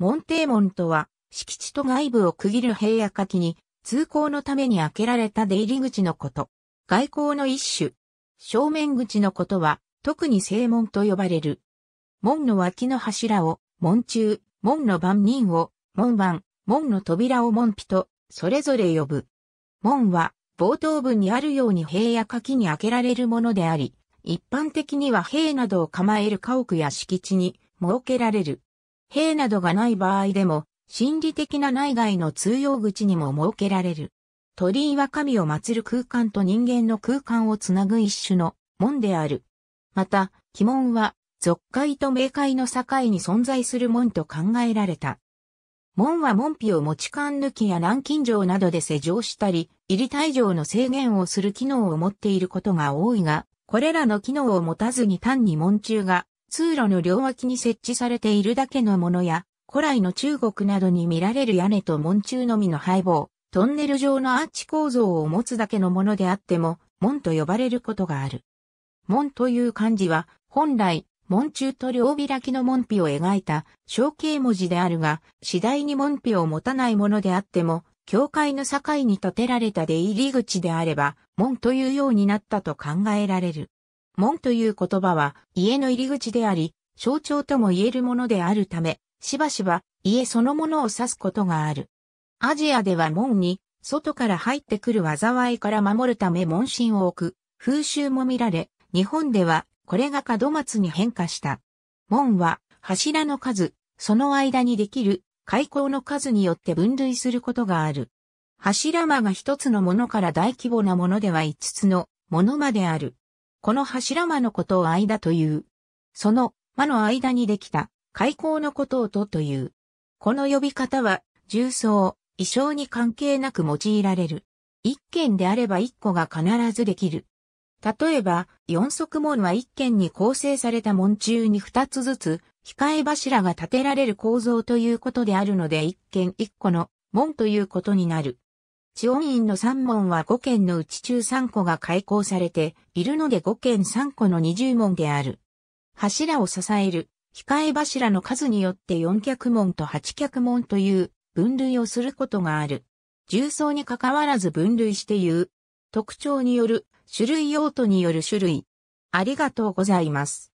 門邸門とは、敷地と外部を区切る平野垣に、通行のために開けられた出入り口のこと。外交の一種。正面口のことは、特に正門と呼ばれる。門の脇の柱を、門中、門の番人を、門番、門の扉を門扉と、それぞれ呼ぶ。門は、冒頭文にあるように平野垣に開けられるものであり、一般的には兵などを構える家屋や敷地に設けられる。兵などがない場合でも、心理的な内外の通用口にも設けられる。鳥居は神を祀る空間と人間の空間をつなぐ一種の門である。また、鬼門は、俗界と冥界の境に存在する門と考えられた。門は門扉を持ち勘抜きや南京錠などで施錠したり、入り退場の制限をする機能を持っていることが多いが、これらの機能を持たずに単に門中が通路の両脇に設置されているだけのものや、古来の中国などに見られる屋根と門中のみの配棒、トンネル状のアーチ構造を持つだけのものであっても、門と呼ばれることがある。門という漢字は、本来、門中と両開きの門扉を描いた象形文字であるが、次第に門扉を持たないものであっても、教会の境に建てられた出入り口であれば、門というようになったと考えられる。門という言葉は家の入り口であり、象徴とも言えるものであるため、しばしば家そのものを指すことがある。アジアでは門に、外から入ってくる災いから守るため門神を置く、風習も見られ、日本ではこれが門松に変化した。門は柱の数、その間にできる開口の数によって分類することがある。柱間が一つのものから大規模なものでは五つのものまである。この柱間のことを間という。その間の間にできた開口のことをとという。この呼び方は、重層、衣装に関係なく用いられる。一件であれば一個が必ずできる。例えば、四足門は一件に構成された門中に二つずつ、控え柱が立てられる構造ということであるので一件一個の門ということになる。地恩院の3門は5件のうち中3個が開校されているので5件3個の20門である。柱を支える、控え柱の数によって4脚門と8脚門という分類をすることがある。重層に関わらず分類して言う。特徴による、種類用途による種類。ありがとうございます。